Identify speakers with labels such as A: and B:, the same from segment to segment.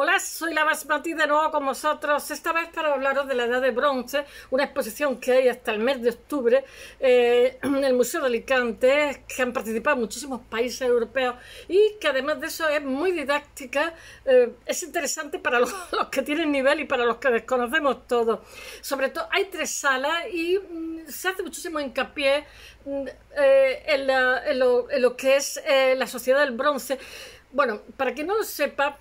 A: Hola, soy la Mati de nuevo con vosotros, esta vez para hablaros de la Edad de Bronce, una exposición que hay hasta el mes de octubre eh, en el Museo de Alicante, que han participado muchísimos países europeos y que además de eso es muy didáctica, eh, es interesante para los, que tienen nivel y para los que desconocemos todo. Sobre todo hay tres salas y mm, se hace muchísimo hincapié mm, eh, en, lo, que es la sociedad del bronce. Bueno, para que no lo sepa,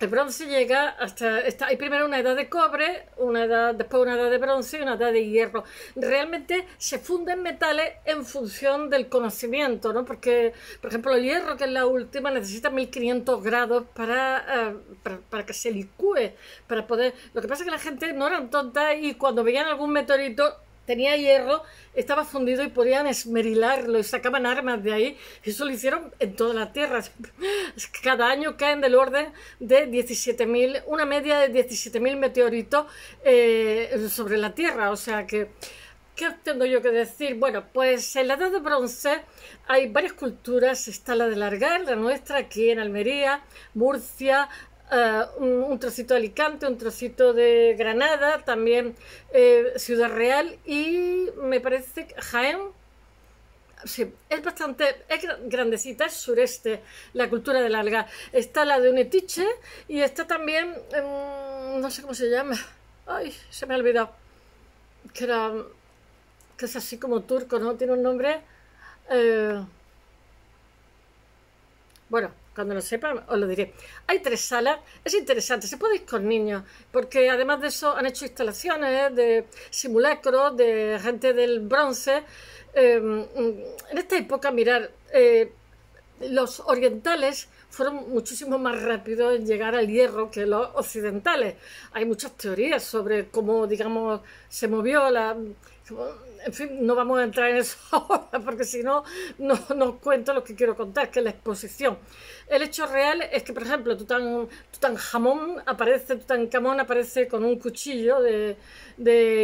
A: el bronce llega hasta, está, hay primero una edad de cobre, una edad, después una edad de bronce y una edad de hierro. Realmente se funden metales en función del conocimiento, ¿no? Porque, por ejemplo, el hierro, que es la última, necesita 1500 grados eh, para, para, que se licúe, para poder... Lo que pasa es que la gente no era tonta y cuando veían algún meteorito tenía hierro, estaba fundido y podían esmerilarlo y sacaban armas de ahí. Eso lo hicieron en toda la tierra. Cada año caen del orden de 17.000, una media de 17.000 meteoritos eh, sobre la Tierra. O sea que, ¿qué tengo yo que decir? Bueno, pues en la Edad de Bronce hay varias culturas. Está la de Largar, la nuestra, aquí en Almería, Murcia, eh, un, trocito de Alicante, un trocito de Granada, también eh, Ciudad Real y me parece que Jaén. Sí, es bastante, es grandecita, es sureste, la cultura del alga. Está la de Unetiche y está también, em, no sé cómo se llama, ay, se me ha olvidado, que era, que es así como turco, ¿no? Tiene un nombre, eh, bueno, cuando lo sepan, os lo diré. Hay tres salas, es interesante, se puede ir con niños, porque además de eso han hecho instalaciones de simulacros, de gente del bronce. Em, en esta época, mirar, eh, los orientales fueron muchísimo más rápidos en llegar al hierro que los occidentales. Hay muchas teorías sobre cómo, digamos, se movió la... En fin, no vamos a entrar en eso ahora porque si no, no, no os cuento lo que quiero contar, que es la exposición. El hecho real es que, por ejemplo, Tutan, Tutankamón aparece, Tutankamón aparece con un cuchillo de,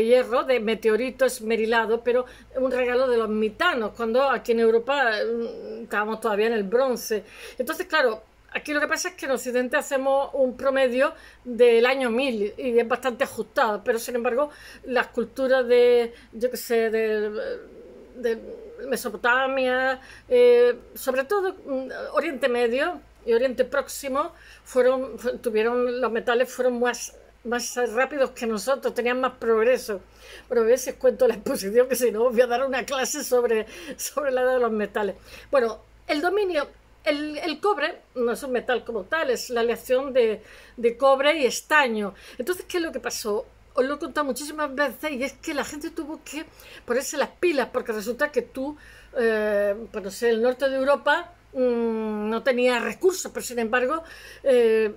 A: hierro, de meteorito esmerilado, pero un regalo de los mitanos, cuando aquí en Europa mm, estábamos todavía en el bronce. Entonces, claro, Aquí lo que pasa es que en Occidente hacemos un promedio del año 1000 y es bastante ajustado, pero sin embargo las culturas de, yo qué sé, de Mesopotamia, eh, sobre todo mm, Oriente Medio y Oriente Próximo, fueron, tuvieron, los metales fueron más, más rápidos que nosotros, tenían más progreso. Pero a veces cuento la exposición que si no voy a dar una clase sobre, sobre la edad de los metales. Bueno, el dominio el, el, cobre no es un metal como tal, es la aleación de, de, cobre y estaño. Entonces, ¿qué es lo que pasó? os lo he contado muchísimas veces y es que la gente tuvo que ponerse las pilas porque resulta que tú, eh, no sé, el norte de Europa mm, no tenía recursos, pero sin embargo, eh,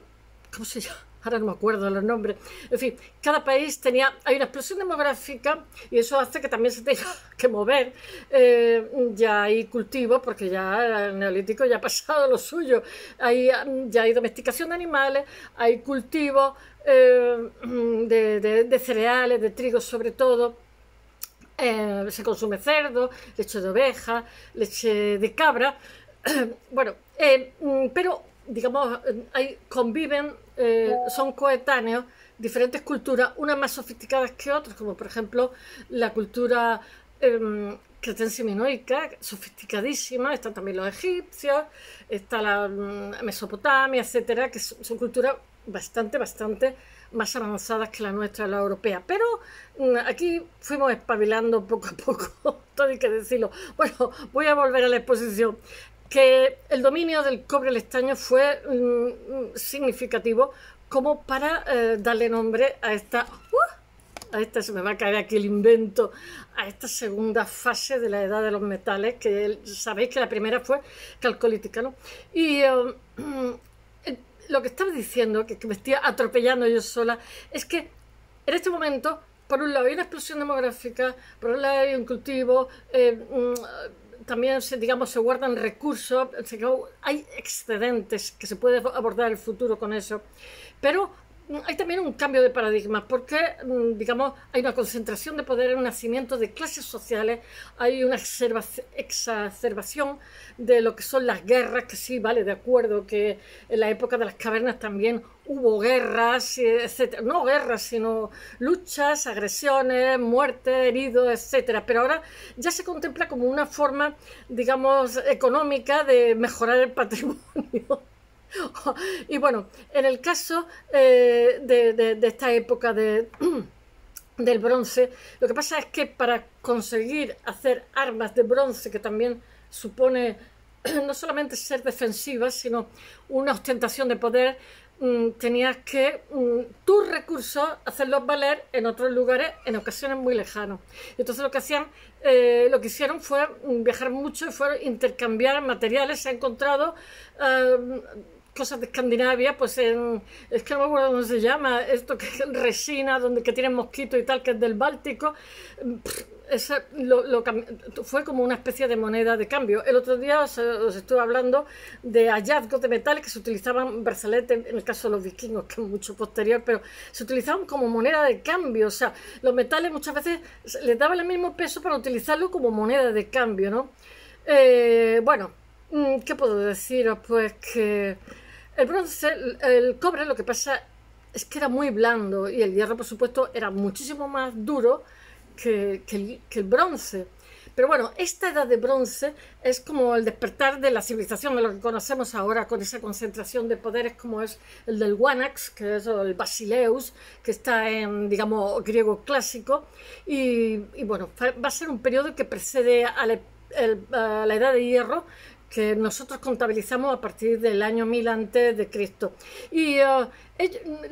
A: ¿cómo se llama? ahora no me acuerdo de los nombres, en fin, cada país tenía, hay una explosión demográfica y eso hace que también se tenga que mover, eh, ya hay cultivo, porque ya el neolítico ya ha pasado lo suyo, hay, ya hay domesticación de animales, hay cultivo eh, de, cereales, de trigo sobre todo, eh, se consume cerdo, leche de oveja, leche de cabra. bueno, mm, pero digamos, hay, conviven, eh, son coetáneos diferentes culturas, unas más sofisticadas que otras, como por ejemplo la cultura eh, em, cretense minoica, sofisticadísima, están también los egipcios, está la mm, Mesopotamia, etcétera, que son, culturas bastante, bastante más avanzadas que la nuestra, la europea. Pero mm, aquí fuimos espabilando poco a poco, todo hay que decirlo. Bueno, voy a volver a la exposición que el dominio del cobre el estaño fue mm, mm, significativo como para eh, darle nombre a esta... ¡uh! a esta se me va a caer aquí el invento, a esta segunda fase de la edad de los metales, que sabéis que la primera fue calcolítica, ¿no? Y eh, mm, lo que estaba diciendo, que, me estoy atropellando yo sola, es que en este momento por un lado hay una explosión demográfica, por un lado hay un cultivo, eh, también, se, digamos, se guardan recursos, hay excedentes que se puede abordar el futuro con eso, pero Mm, hay también un cambio de paradigma, porque, mm, digamos, hay una concentración de poder, en un nacimiento de clases sociales, hay una exacerbación de lo que son las guerras, que sí, vale, de acuerdo, que en la época de las cavernas también hubo guerras, etcétera. No guerras, sino luchas, agresiones, muertes, heridos, etcétera. Pero ahora ya se contempla como una forma, digamos, económica de mejorar el patrimonio y bueno, en el caso eh, de, esta época de... del bronce. Lo que pasa es que para conseguir hacer armas de bronce, que también supone no solamente ser defensivas, sino una ostentación de poder, mm, tenías que mm, tus recursos hacerlos valer en otros lugares, en ocasiones muy lejanos. Entonces lo que hacían, eh, lo que hicieron fue mm, viajar mucho y fueron intercambiar materiales. Se ha encontrado eh, cosas de Escandinavia, pues en, es que no me acuerdo cómo se llama, esto que es resina, donde que tienen mosquitos y tal, que es del Báltico, fue como una especie de moneda de cambio. El otro día os, estuve hablando de hallazgos de metales que se utilizaban, braceletes en el caso de los vikingos, que es mucho posterior, pero se utilizaban como moneda de cambio. O sea, los metales muchas veces les daban el mismo peso para utilizarlo como moneda de cambio, ¿no? Eh, bueno, mm, ¿qué puedo deciros? Pues que el bronce, el, cobre, lo que pasa es que era muy blando y el hierro, por supuesto, era muchísimo más duro que, el, bronce. Pero bueno, esta edad de bronce es como el despertar de la civilización, de lo que conocemos ahora con esa concentración de poderes como es el del guanax, que es el Basileus, que está en, digamos, griego clásico. Y, bueno, va a ser un periodo que precede a la edad de hierro que nosotros contabilizamos a partir del año mil antes de Cristo. Y eh,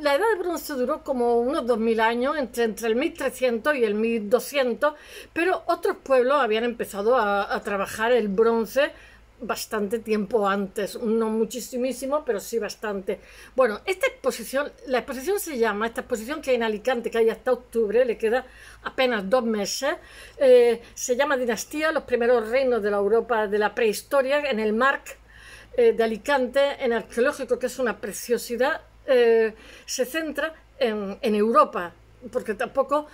A: la edad de bronce duró como unos 2000 años, entre, entre el 1300 y el 1200, pero otros pueblos habían empezado a trabajar el bronce bastante tiempo antes, no muchísimo, pero sí bastante. Bueno, esta exposición, la exposición se llama, esta exposición que hay en Alicante, que hay hasta octubre, le queda apenas dos meses, eh, se llama Dinastía, los primeros reinos de la Europa de la prehistoria, en el MARC eh, de Alicante, en arqueológico, que es una preciosidad, eh, se centra en, Europa, porque tampoco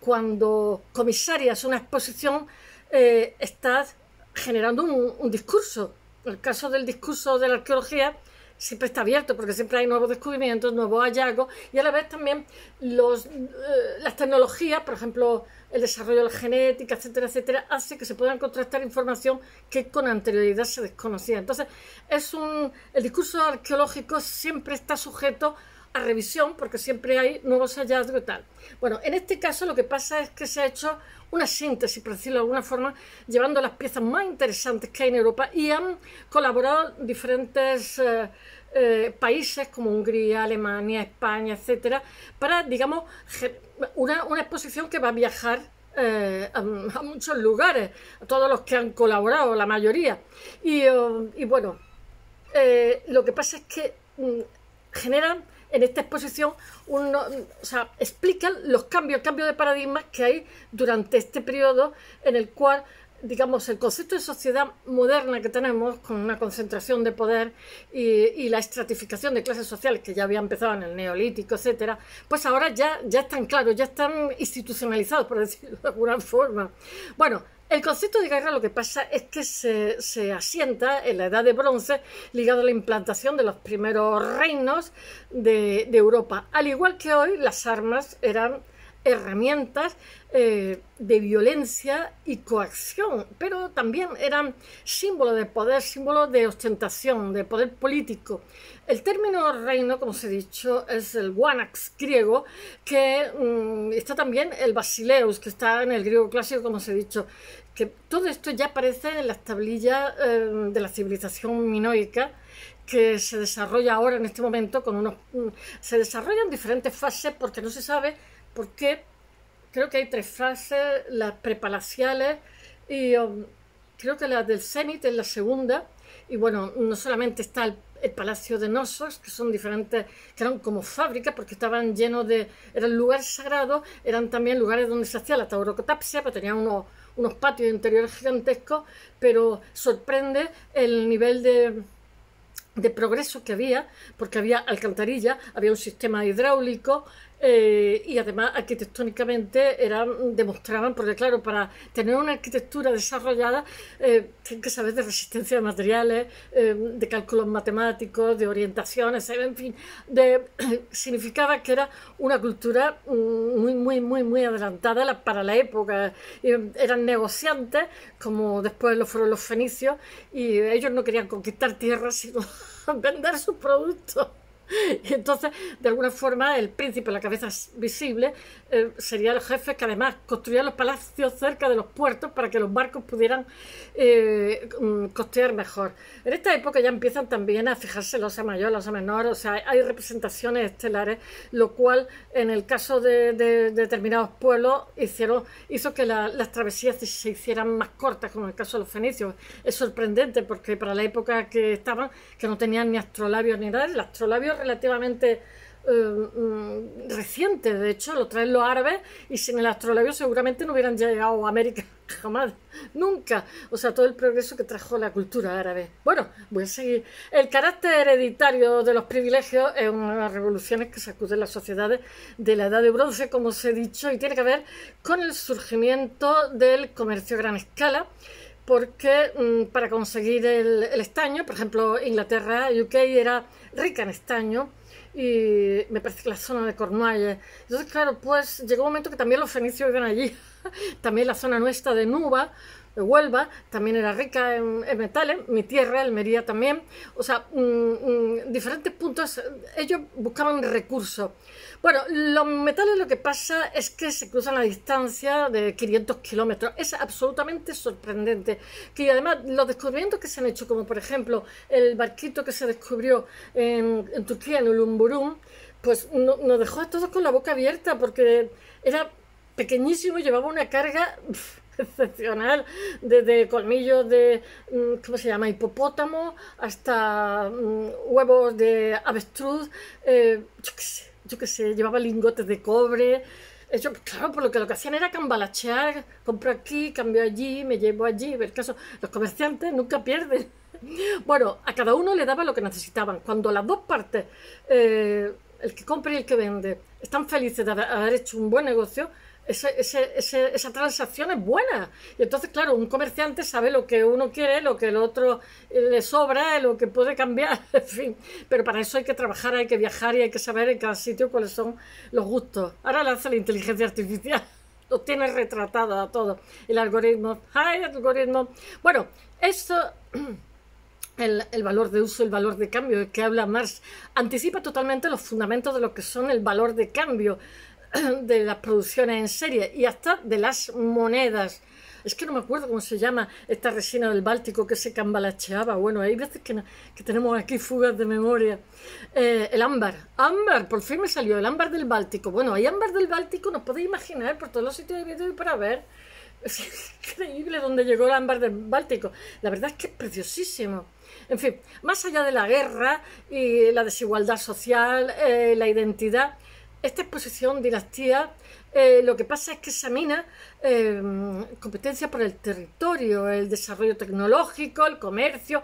A: cuando comisarias una exposición, estás generando un, un discurso. El caso del discurso de la arqueología siempre está abierto porque siempre hay nuevos descubrimientos, nuevos hallazgos y a la vez también los, eh, las tecnologías, por ejemplo, el desarrollo de la genética, etcétera, etcétera, hace que se puedan contrastar información que con anterioridad se desconocía. Entonces, es un, el discurso arqueológico siempre está sujeto a revisión porque siempre hay nuevos hallazgos y tal. Bueno, en este caso lo que pasa es que se ha hecho una síntesis, por decirlo de alguna forma, llevando las piezas más interesantes que hay en Europa y han colaborado diferentes eh, eh, países como Hungría, Alemania, España, etcétera, para, digamos, una, exposición que va a viajar eh, a, muchos lugares, a todos los que han colaborado, la mayoría. Y, bueno, lo que pasa es que mm, generan en esta exposición uno, explican los cambios, de paradigmas que hay durante este periodo en el cual digamos, el concepto de sociedad moderna que tenemos, con una concentración de poder y, la estratificación de clases sociales que ya había empezado en el neolítico, etcétera, pues ahora ya, ya están claros, ya están institucionalizados, por decirlo de alguna forma. Bueno, el concepto de guerra lo que pasa es que se, asienta en la edad de bronce ligado a la implantación de los primeros reinos de Europa. Al igual que hoy las armas eran herramientas eh, de violencia y coacción, pero también eran símbolo de poder, símbolo de ostentación, de poder político. El término reino, como os he dicho, es el guanax griego, que mm, está también el basileus, que está en el griego clásico, como os he dicho, que todo esto ya aparece en las tablillas eh, de la civilización minoica, que se desarrolla ahora en este momento con unos mm, se desarrollan diferentes fases porque no se sabe porque creo que hay tres frases, las prepalaciales y um, creo que la del Zenit es la segunda. Y bueno, no solamente está el, Palacio de Nosos, que son diferentes, que eran como fábricas porque estaban llenos de, eran lugares sagrados, eran también lugares donde se hacía la taurocotapsia, pero tenían unos, unos patios interiores gigantescos, pero sorprende el nivel de, progreso que había, porque había alcantarilla, había un sistema hidráulico, eh, y además arquitectónicamente eran, demostraban, porque claro, para tener una arquitectura desarrollada eh, tienen que saber de resistencia de materiales, eh, de cálculos matemáticos, de orientaciones, en fin, significaba que era una cultura mm, muy, muy, muy, muy adelantada para la época. Em, eran negociantes, como después lo fueron los fenicios, y ellos no querían conquistar tierras, sino vender sus productos. Y entonces, de alguna forma, el príncipe, la cabeza visible, eh, sería el jefe que además construía los palacios cerca de los puertos para que los barcos pudieran eh, mm, costear mejor. En esta época ya empiezan también a fijarse los a mayor, los a menor, o sea, hay representaciones estelares, lo cual en el caso de, determinados pueblos hicieron, hizo que las travesías se, hicieran más cortas, como en el caso de los fenicios. Es sorprendente porque para la época que estaban, que no tenían ni astrolabios ni nada, el astrolabio relativamente eh, mm, reciente, de hecho, lo traen los árabes y sin el astrolabio seguramente no hubieran llegado a América jamás, nunca. O sea, todo el progreso que trajo la cultura árabe. Bueno, voy a seguir. El carácter hereditario de los privilegios es una de las revoluciones que sacuden las sociedades de la Edad de Bronce, como os he dicho, y tiene que ver con el surgimiento del comercio a gran escala porque mm, para conseguir el, estaño, por ejemplo, Inglaterra, UK era rica en estaño y me parece que la zona de Cornualles. Entonces, claro, pues llegó un momento que también los fenicios iban allí, también la zona nuestra de Nuba, de Huelva, también era rica en, en metales, mi tierra, Almería también, o sea, mm, mm, diferentes puntos, ellos buscaban recursos. Bueno, los metales lo que pasa es que se cruzan a distancia de 500 kilómetros. Es absolutamente sorprendente. Y además los descubrimientos que se han hecho, como por ejemplo el barquito que se descubrió en, Turquía, en Ulumburum, pues nos dejó a todos con la boca abierta porque era pequeñísimo, llevaba una carga excepcional, desde colmillos de, mm, ¿cómo se llama?, hipopótamo, hasta mm, huevos de avestruz, eh, yo qué sé yo qué sé, llevaba lingotes de cobre. eso, claro, por lo que lo que hacían era cambalachear, compro aquí, cambio allí, me llevo allí. El caso, los comerciantes nunca pierden. Bueno, a cada uno le daba lo que necesitaban. Cuando las dos partes, eh, el que compra y el que vende, están felices de haber hecho un buen negocio, esa transacción es buena. Y entonces, claro, un comerciante sabe lo que uno quiere, lo que el otro eh, le sobra, eh, lo que puede cambiar, en fin. Pero para eso hay que trabajar, hay que viajar y hay que saber en cada sitio cuáles son los gustos. Ahora lanza la inteligencia artificial. Lo tiene retratado a todo. El algoritmo. ¡Ay, algoritmo! Bueno, esto. El, valor de uso, el valor de cambio, que habla Marx, anticipa totalmente los fundamentos de lo que son el valor de cambio. de las producciones en serie y hasta de las monedas. Es que no me acuerdo cómo se llama esta resina del Báltico que se cambalacheaba. Bueno, hay veces que, tenemos aquí fugas de memoria. Eh, el ámbar. Ámbar, por fin me salió el ámbar del Báltico. Bueno, hay ámbar del Báltico, nos podéis imaginar, por todos los sitios de vídeo y para ver. Es increíble donde llegó el ámbar del Báltico. La verdad es que es preciosísimo. En fin, más allá de la guerra y la desigualdad social, eh, la identidad, esta exposición dinastía, eh, lo que pasa es que examina em, competencia competencias por el territorio, el desarrollo tecnológico, el comercio,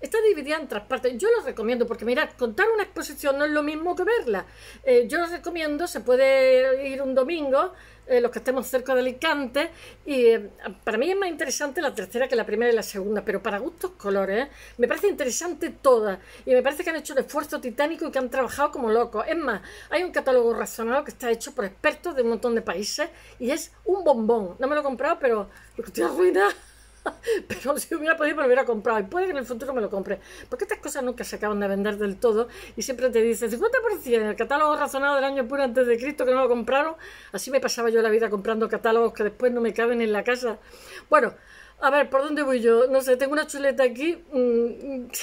A: está dividida en tres partes. Yo lo recomiendo porque, mirad, contar una exposición no es lo mismo que verla. Eh, yo lo recomiendo, se puede ir un domingo, eh, los que estemos cerca de Alicante, y eh, para mí es más interesante la tercera que la primera y la segunda, pero para gustos colores. Me parece interesante toda. y me parece que han hecho un esfuerzo titánico y que han trabajado como locos. Es más, hay un catálogo razonado que está hecho por expertos de un montón de países y es un bombón. No me lo he comprado, pero lo estoy pero si hubiera podido me lo hubiera comprado y puede que en el futuro me lo compre porque estas cosas nunca se acaban de vender del todo y siempre te dicen 50% el catálogo razonado del año puro antes de Cristo que no lo compraron así me pasaba yo la vida comprando catálogos que después no me caben en la casa bueno, a ver, ¿por dónde voy yo? no sé, tengo una chuleta aquí mm.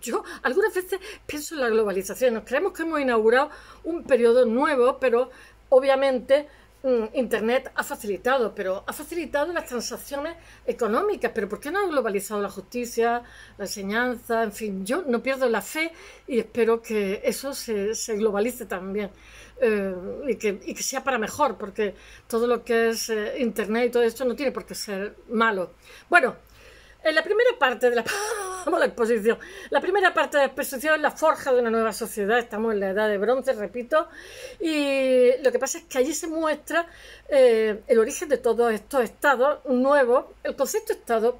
A: Yo algunas veces pienso en la globalización, nos creemos que hemos inaugurado un periodo nuevo, pero obviamente Mm, Internet ha facilitado, pero ha facilitado las transacciones económicas, pero ¿por qué no ha globalizado la justicia, la enseñanza? En fin, yo no pierdo la fe y espero que eso se, globalice también eh, y, que, sea para mejor, porque todo lo que es eh, Internet y todo esto no tiene por qué ser malo. Bueno, en la primera parte de la, exposición. La primera parte de la exposición es la forja de una nueva sociedad. Estamos en la edad de bronce, repito. Y lo que pasa es que allí se muestra eh, el origen de todos estos estados nuevos. El concepto de estado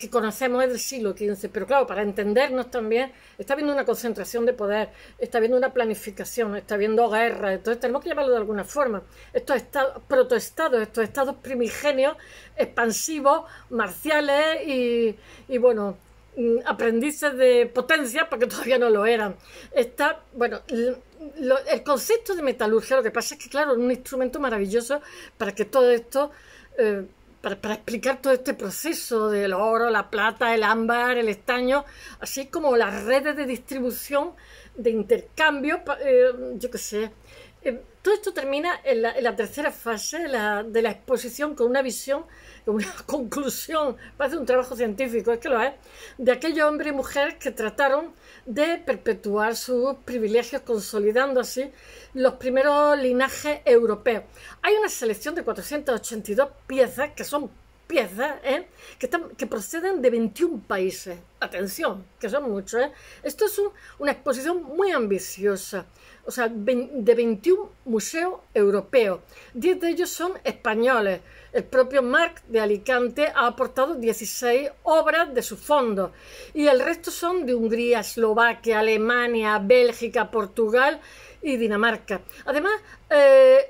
A: que conocemos es del siglo XV, pero claro, para entendernos también, está habiendo una concentración de poder, está habiendo una planificación, está habiendo guerra, entonces tenemos que llamarlo de alguna forma. Estos estados, protoestados, estos estados primigenios, expansivos, marciales y, y bueno, mm, aprendices de potencia porque todavía no lo eran. Está, bueno, el concepto de metalurgia, lo que pasa es que, claro, es un instrumento maravilloso para que todo esto... Eh, para, explicar todo este proceso del oro, la plata, el ámbar, el estaño, así como las redes de distribución, de intercambio, eh, yo qué sé, eh, todo esto termina en la, tercera fase de la, exposición con una visión, con una conclusión, parece un trabajo científico, es que lo es, de aquellos hombres y mujeres que trataron de perpetuar sus privilegios, consolidando así los primeros linajes europeos. Hay una selección de 482 piezas que son piezas ¿eh? que, que, proceden de 21 países. Atención, que son muchos. ¿eh? Esto es una exposición muy ambiciosa. O sea, de 21 museos europeos. 10 de ellos son españoles. El propio Marc de Alicante ha aportado 16 obras de su fondo. Y el resto son de Hungría, Eslovaquia, Alemania, Bélgica, Portugal y Dinamarca. Además,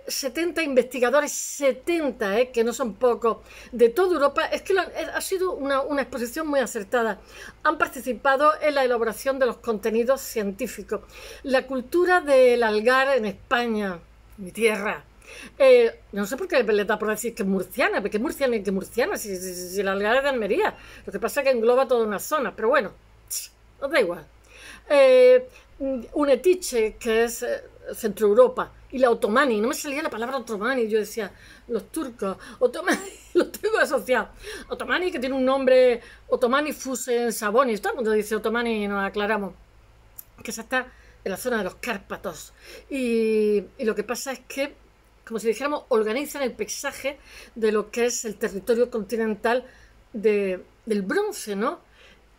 A: 70 eh, investigadores, 70, eh, que no son pocos, de toda Europa. Es que eh, ha sido una, exposición muy acertada. Han participado en la elaboración de los contenidos científicos. La cultura del algar en España, mi tierra. Eh, no sé por qué le da por decir que es murciana, porque es murciana y que murciana, si, el algar es de Almería. Lo que pasa es que engloba toda una zona, pero bueno, os da igual. Eh, Unetiche, que es eh, Centro Europa, y la otomani, no me salía la palabra otomani, yo decía, los turcos, otomani, los tengo asociados. Otomani que tiene un nombre, otomani Fusen y todo el mundo dice otomani y nos aclaramos, que se está en la zona de los Cárpatos. Y, lo que pasa es que, como si dijéramos, organizan el paisaje de lo que es el territorio continental del bronce, ¿no?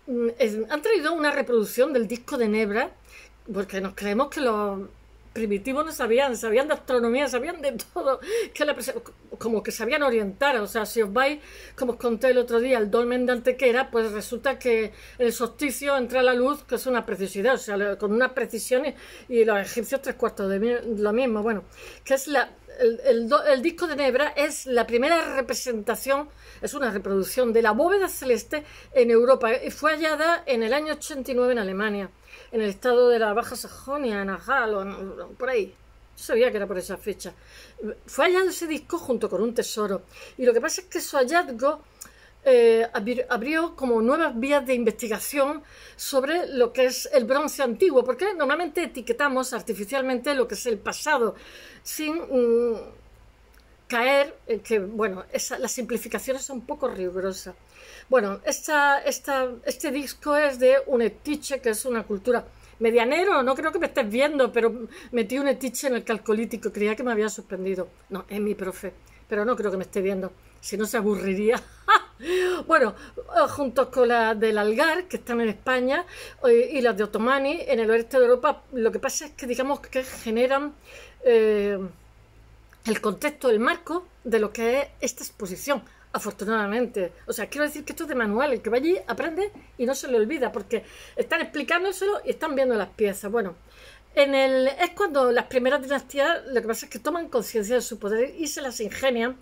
A: Mm, han traído una reproducción del disco de Nebra, porque nos creemos que los primitivos no sabían, sabían de astronomía, sabían de todo, que la, como que sabían orientar, o sea, si os vais, como os conté el otro día, el dolmen de Antequera, pues resulta que el solsticio entra a la luz, que es una preciosidad, o sea, con unas precisiones, y los egipcios tres cuartos de lo mismo, bueno, que es la el, disco de Nebra es la primera representación, es una reproducción de la bóveda celeste en Europa. y Fue hallada en el año 89 en Alemania, en el estado de la Baja Sajonia, en Ajal, o por ahí. sabía que era por esa fecha. Fue hallado ese disco junto con un tesoro. Y lo que pasa es que su hallazgo eh, abrió como nuevas vías de investigación sobre lo que es el bronce antiguo, porque normalmente etiquetamos artificialmente lo que es el pasado, sin mm, caer en que, bueno, las simplificaciones son un poco rigurosas. Bueno, esta, esta, este disco es de un etiche, que es una cultura medianero, no creo que me estés viendo, pero metí un etiche en el calcolítico, creía que me había suspendido. No, es mi profe, pero no creo que me esté viendo, si no se aburriría. Bueno, eh, junto con las del Algar, que están en España, eh, y las de Otomani en el oeste de Europa, lo que pasa es que digamos que generan eh, el contexto, el marco de lo que es esta exposición, afortunadamente. O sea, quiero decir que esto es de manual, el que va allí aprende y no se le olvida, porque están explicándoselo y están viendo las piezas. Bueno, en el, es cuando las primeras dinastías, lo que pasa es que toman conciencia de su poder y se las ingenian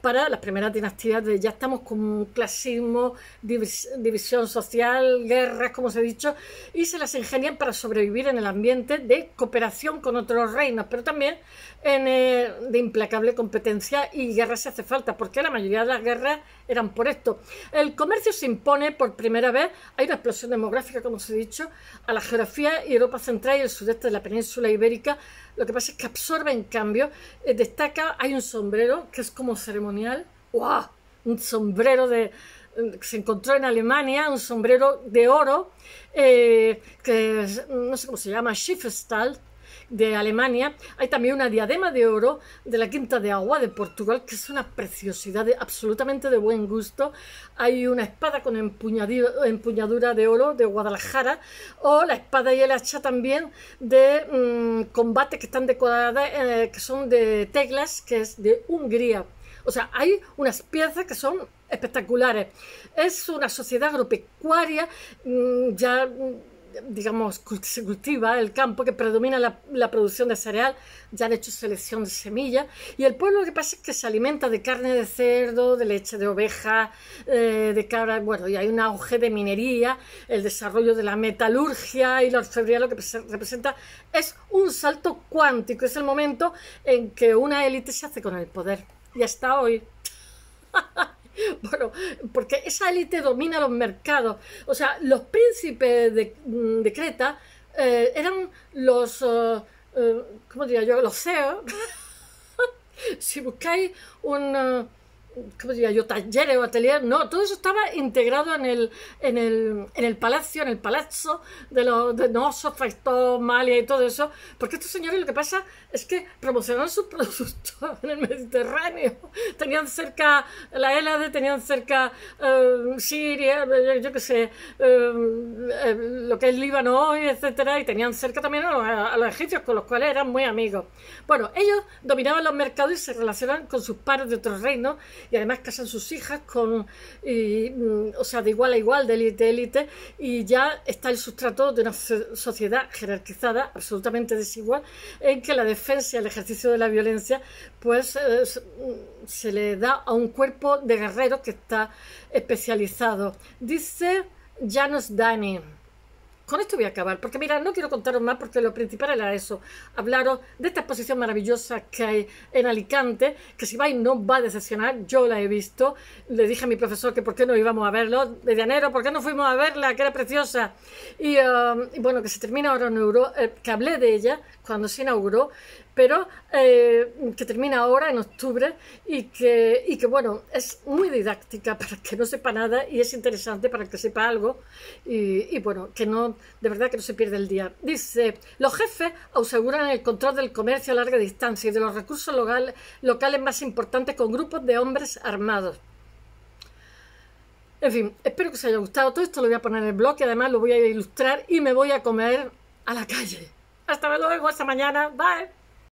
A: para las primeras dinastías de ya estamos con clasismo, división social, guerras, como se he dicho, y se las ingenian para sobrevivir en el ambiente de cooperación con otros reinos, pero también eh, de implacable competencia y guerras se hace falta, porque la mayoría de las guerras eran por esto. El comercio se impone por primera vez, hay una explosión demográfica, como se he dicho, a la geografía y Europa Central y el sudeste de la península ibérica. Lo que pasa es que absorbe, en cambio, eh, destaca, hay un sombrero que es como ceremonial, ¡Wow! Un sombrero de, que eh, se encontró en Alemania, un sombrero de oro, eh, que no sé cómo se llama, Schiffstall de Alemania. Hay también una diadema de oro de la Quinta de Agua de Portugal, que es una preciosidad de, absolutamente de buen gusto. Hay una espada con empuñadura de oro de Guadalajara, o la espada y el hacha también de mm, combate que están decoradas, eh, que son de teclas que es de Hungría. O sea, hay unas piezas que son espectaculares. Es una sociedad agropecuaria, mm, ya mm, digamos, se cultiva el campo, que predomina la, producción de cereal, ya han hecho selección de semillas, y el pueblo lo que pasa es que se alimenta de carne de cerdo, de leche de oveja, eh, de cabra, bueno, y hay un auge de minería, el desarrollo de la metalurgia y la orfebría lo que representa es un salto cuántico, es el momento en que una élite se hace con el poder, y hasta hoy. Bueno, porque esa élite domina los mercados. O sea, los príncipes de, mm, Creta eh, eran los, eh, eh, ¿cómo diría yo? Los CEOs. si buscáis un... ¿cómo diría yo? Talleres o ateliers? no, todo eso estaba integrado en el, en el, en el palacio, en el palazzo de los de Nosos, Malia y todo eso, porque estos señores lo que pasa es que promocionaban sus productos en el Mediterráneo, tenían cerca la Hélade, tenían cerca eh, Siria, eh, yo, que qué sé, eh, lo que es Líbano hoy, etcétera, y tenían cerca también a los, a los egipcios, con los cuales eran muy amigos. Bueno, ellos dominaban los mercados y se relacionaban con sus pares de otros reinos y además casan sus hijas con, mm, o sea, de igual a igual, de élite a élite, y ya está el sustrato de una sociedad jerarquizada, absolutamente desigual, en que la defensa y el ejercicio de la violencia, pues eh, mm, se le da a un cuerpo de guerreros que está especializado. Dice Janos Dani con esto voy a acabar, porque mira, no quiero contaros más porque lo principal era eso, hablaros de esta exposición maravillosa que hay en Alicante, que si vais no va a decepcionar, yo la he visto, le dije a mi profesor que por qué no íbamos a verlo, de enero, por qué no fuimos a verla, que era preciosa, y, um, bueno, que se termina ahora en Euro, eh, que hablé de ella cuando se inauguró, pero eh, que termina ahora en octubre y que, bueno, es muy didáctica para que no sepa nada y es interesante para que sepa algo y, bueno, que no, de verdad que no se pierde el día. Dice, los jefes aseguran el control del comercio a larga distancia y de los recursos locales más importantes con grupos de hombres armados. En fin, espero que os haya gustado. Todo esto lo voy a poner en el blog y además lo voy a ilustrar y me voy a comer a la calle. Hasta luego, hasta mañana. Bye.